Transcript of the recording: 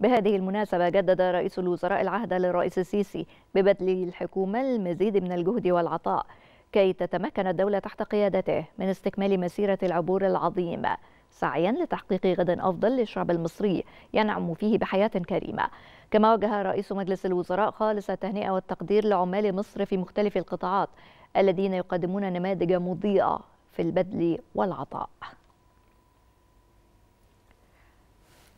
بهذه المناسبة جدد رئيس الوزراء العهد للرئيس السيسي ببذل الحكومة المزيد من الجهد والعطاء كي تتمكن الدولة تحت قيادته من استكمال مسيرة العبور العظيم سعيا لتحقيق غد أفضل للشعب المصري ينعم فيه بحياة كريمة كما وجه رئيس مجلس الوزراء خالص التهنئة والتقدير لعمال مصر في مختلف القطاعات الذين يقدمون نماذج مضيئة في البذل والعطاء